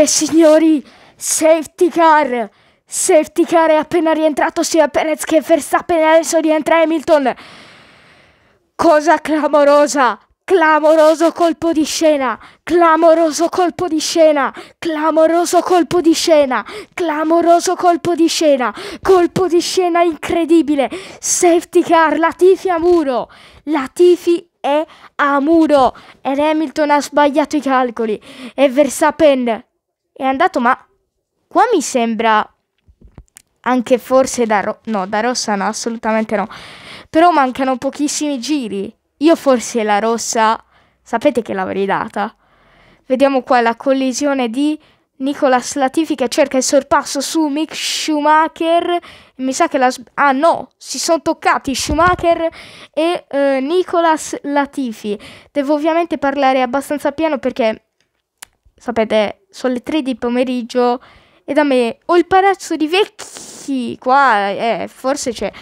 E signori, safety car! Safety car è appena rientrato sia Perez che Verstappen adesso rientra Hamilton. Cosa clamorosa! Clamoroso colpo di scena! Clamoroso colpo di scena! Clamoroso colpo di scena! Clamoroso colpo di scena! Colpo di scena incredibile! Safety car, Latifi a muro! Latifi è a muro! Ed Hamilton ha sbagliato i calcoli. E Verstappen è andato, ma qua mi sembra anche forse da, ro no, da rossa, no, assolutamente no. Però mancano pochissimi giri. Io forse la rossa, sapete che l'avrei data. Vediamo qua la collisione di Nicolas Latifi che cerca il sorpasso su Mick Schumacher. Mi sa che la... Ah no, si sono toccati Schumacher e eh, Nicolas Latifi. Devo ovviamente parlare abbastanza piano perché sapete, sono le 3 di pomeriggio e da me ho oh, il palazzo di vecchi qua, eh, forse c'è,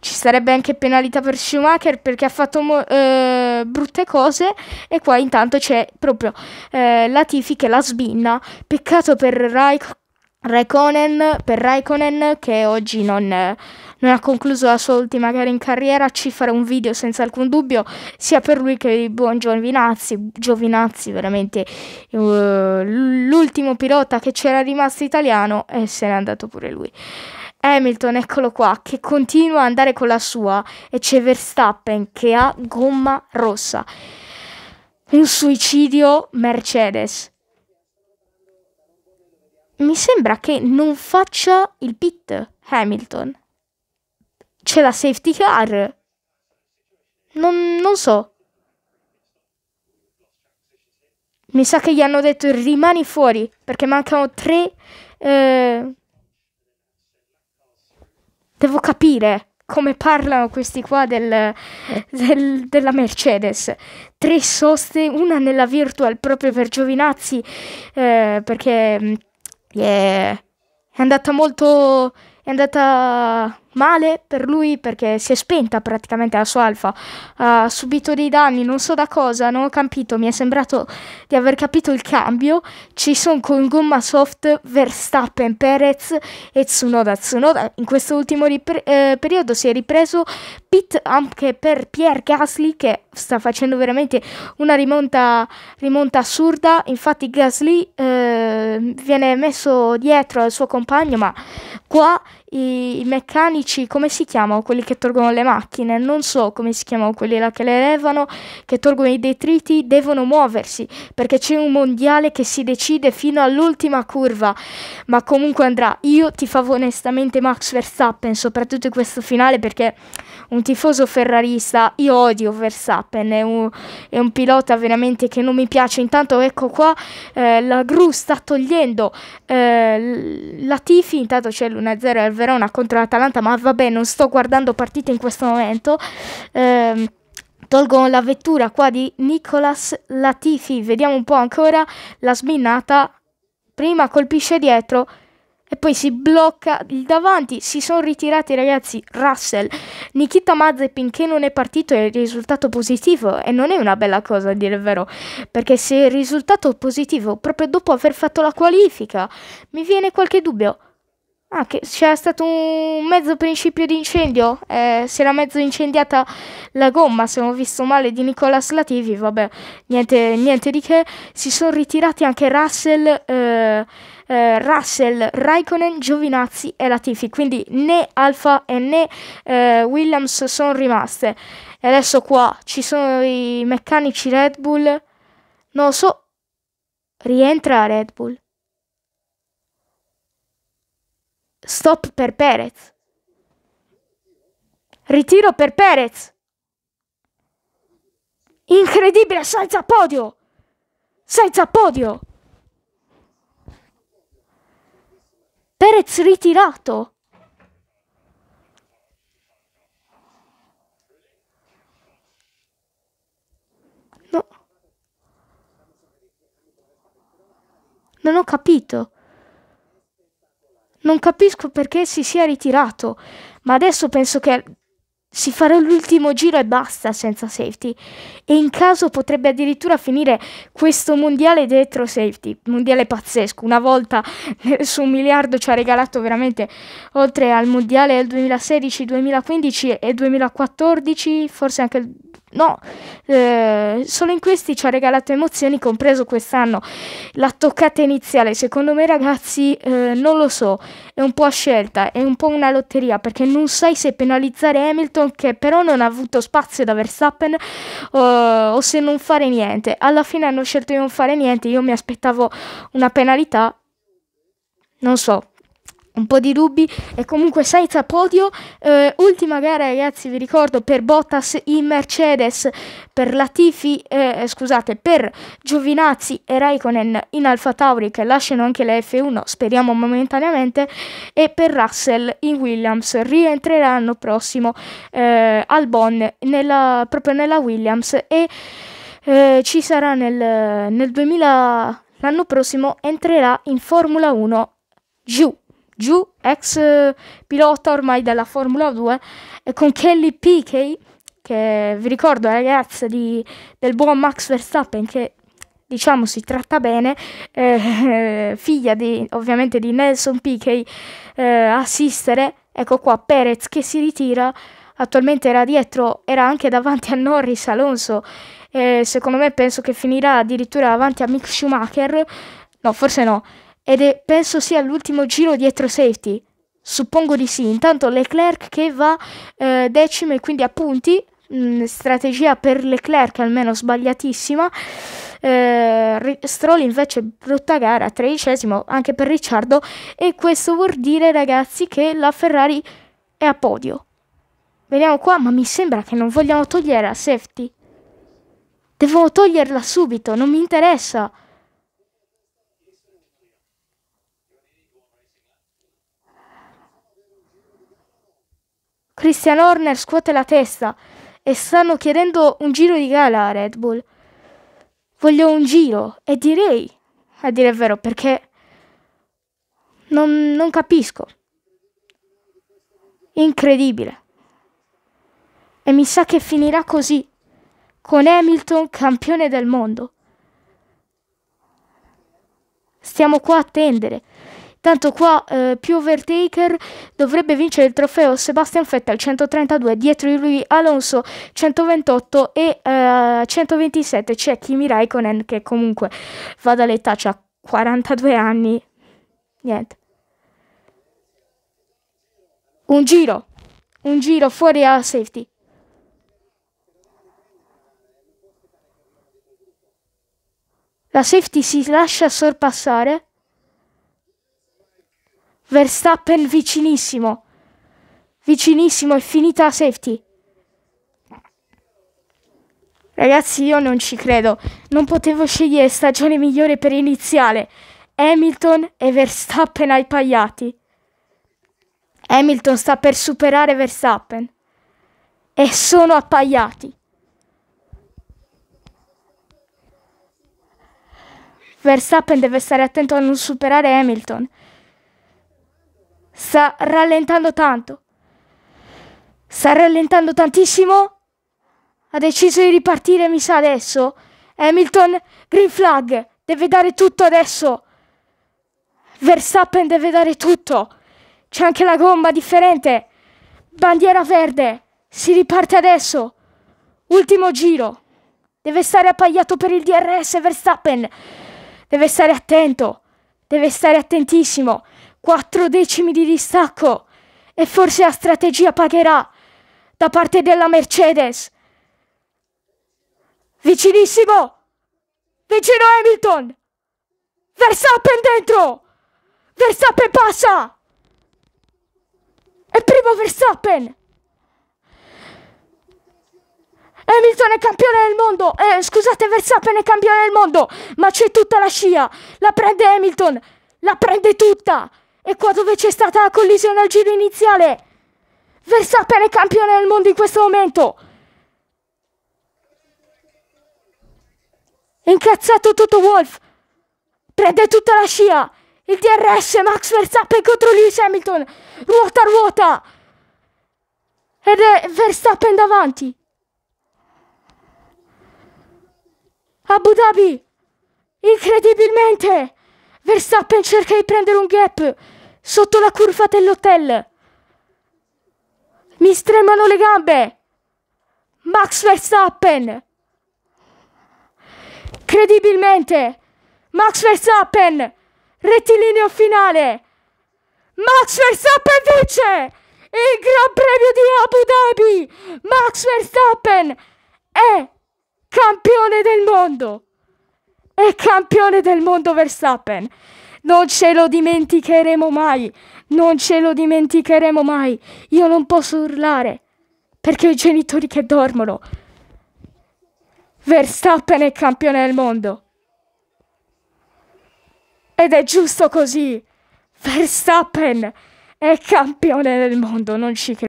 ci sarebbe anche penalità per Schumacher perché ha fatto mo- eh, brutte cose e qua intanto c'è proprio eh, Latifi che la sbinna, peccato per Raik- Raikkonen, per Raikkonen che oggi non, non ha concluso la sua ultima gara in carriera, ci farà un video senza alcun dubbio, sia per lui che per il buon Giovinazzi, Giovinazzi veramente uh, l'ultimo pilota che c'era rimasto italiano e se n'è andato pure lui. Hamilton, eccolo qua, che continua ad andare con la sua e c'è Verstappen che ha gomma rossa. Un suicidio Mercedes. Mi sembra che non faccia il pit Hamilton c'è la safety car. Non, non so. Mi sa che gli hanno detto rimani fuori perché mancano tre... Eh... Devo capire come parlano questi qua del, del, della Mercedes. Tre soste, una nella virtual proprio per Giovinazzi, eh, perché mm, yeah, è andata molto... è andata male per lui perché si è spenta praticamente la sua alfa, ha subito dei danni, non so da cosa, non ho capito, mi è sembrato di aver capito il cambio, ci sono con gomma soft Verstappen, Perez e Tsunoda, Tsunoda in questo ultimo ripre- eh, periodo si è ripreso pit anche per Pierre Gasly che sta facendo veramente una rimonta, rimonta assurda, infatti Gasly eh, viene messo dietro al suo compagno ma qua i, i meccanici, come si chiamano quelli che tolgono le macchine? Non so come si chiamano quelli là che le levano, che tolgono i detriti, devono muoversi perché c'è un mondiale che si decide fino all'ultima curva. Ma comunque andrà. Io ti favo onestamente Max Verstappen, soprattutto in questo finale perché un tifoso ferrarista, io odio Verstappen, è un, è un pilota veramente che non mi piace. Intanto ecco qua, eh, la gru sta togliendo eh, la Tifi, intanto c'è l'1-0 al Verstappen Verona contro l'Atalanta, ma vabbè, non sto guardando partite in questo momento. Ehm, tolgono la vettura qua di Nicolas Latifi. Vediamo un po' ancora la sminnata. Prima colpisce dietro e poi si blocca il davanti. Si sono ritirati ragazzi Russell, Nikita Mazepin che non è partito è risultato positivo e non è una bella cosa a dire il vero, perché se il risultato positivo proprio dopo aver fatto la qualifica, mi viene qualche dubbio. Ah, che c'è stato un mezzo principio di incendio? Eh, si era mezzo incendiata la gomma, se non ho visto male, di Nicolas Latifi. Vabbè, niente, niente di che. Si sono ritirati anche Russell, eh, eh, Russell, Raikkonen, Giovinazzi e Latifi. Quindi né Alfa e né eh, Williams sono rimaste. E adesso qua ci sono i meccanici Red Bull. Non so. Rientra Red Bull. Stop per Perez. Ritiro per Perez. Incredibile, senza podio. Senza podio. Perez ritirato. No. Non ho capito. Non capisco perché si sia ritirato, ma adesso penso che si farà l'ultimo giro e basta senza safety. E in caso potrebbe addirittura finire questo mondiale dietro safety. Mondiale pazzesco. Una volta su un miliardo ci ha regalato veramente, oltre al mondiale del 2016, 2015 e 2014, forse anche il No, eh, solo in questi ci ha regalato emozioni, compreso quest'anno la toccata iniziale. Secondo me, ragazzi, eh, non lo so, è un po' a scelta, è un po' una lotteria perché non sai se penalizzare Hamilton, che però non ha avuto spazio da Verstappen, uh, o se non fare niente. Alla fine hanno scelto di non fare niente. Io mi aspettavo una penalità, non so un po' di dubbi e comunque senza podio eh, ultima gara ragazzi vi ricordo per Bottas in Mercedes per Latifi eh, eh scusate per Giovinazzi e Raikkonen in Alfa Tauri che lasciano anche la F1 speriamo momentaneamente e per Russell in Williams rientrerà l'anno prossimo eh, Bonn nella, proprio nella Williams e eh, ci sarà nel, nel 2000 l'anno prossimo entrerà in Formula 1 giù Giù, ex eh, pilota ormai della Formula 2, con Kelly Piquet, che vi ricordo è ragazza di, del buon Max Verstappen, che diciamo si tratta bene, eh, figlia di, ovviamente di Nelson Piquet, eh, assistere, ecco qua Perez che si ritira, attualmente era dietro, era anche davanti a Norris Alonso, eh, secondo me penso che finirà addirittura davanti a Mick Schumacher, no forse no, ed è, penso sia l'ultimo giro dietro safety. Suppongo di sì. Intanto Leclerc che va eh, decimo e quindi a punti. Mh, mm, strategia per Leclerc almeno sbagliatissima. Eh, Stroll invece brutta gara, tredicesimo anche per Ricciardo. E questo vuol dire, ragazzi, che la Ferrari è a podio. Vediamo qua, ma mi sembra che non vogliano togliere la safety. Devo toglierla subito, non mi interessa. Christian Horner scuote la testa e stanno chiedendo un giro di gala a Red Bull. Voglio un giro e direi, a dire il vero, perché non, non capisco. Incredibile. E mi sa che finirà così, con Hamilton campione del mondo. Stiamo qua a attendere. Tanto qua eh, più overtaker dovrebbe vincere il trofeo Sebastian Vettel 132, dietro di lui Alonso 128 e eh, 127 c'è Kimi Raikkonen che comunque va dall'età, ha 42 anni. Niente. Un giro, un giro fuori a safety. La safety si lascia sorpassare. Verstappen vicinissimo. Vicinissimo, è finita la safety. Ragazzi, io non ci credo. Non potevo scegliere stagione migliore per iniziale. Hamilton e Verstappen ai pagliati. Hamilton sta per superare Verstappen. E sono appagliati. Verstappen deve stare attento a non superare Hamilton. Sta rallentando tanto. Sta rallentando tantissimo. Ha deciso di ripartire, mi sa adesso. Hamilton, green flag. Deve dare tutto adesso. Verstappen deve dare tutto. C'è anche la gomma differente. Bandiera verde. Si riparte adesso. Ultimo giro. Deve stare appagliato per il DRS Verstappen. Deve stare attento. Deve stare attentissimo quattro decimi di distacco e forse la strategia pagherà da parte della Mercedes. Vicinissimo! Vicino Hamilton! Verstappen dentro! Verstappen passa! È primo Verstappen! Hamilton è campione del mondo! Eh, scusate, Verstappen è campione del mondo! Ma c'è tutta la scia! La prende Hamilton! La prende tutta! E qua dove c'è stata la collisione al giro iniziale. Verstappen è campione del mondo in questo momento. È incazzato tutto Wolf. Prende tutta la scia. Il DRS Max Verstappen contro Lewis Hamilton. Ruota ruota. Ed è Verstappen davanti. Abu Dhabi. Incredibilmente. Verstappen cerca di prendere un gap. Sotto la curva dell'hotel! Mi stremano le gambe! Max Verstappen! Credibilmente! Max Verstappen! Rettilineo finale! Max Verstappen vince! Il Gran Premio di Abu Dhabi! Max Verstappen è campione del mondo! È campione del mondo Verstappen! Non ce lo dimenticheremo mai. Non ce lo dimenticheremo mai. Io non posso urlare perché ho i genitori che dormono. Verstappen è campione del mondo. Ed è giusto così. Verstappen è campione del mondo, non ci credo.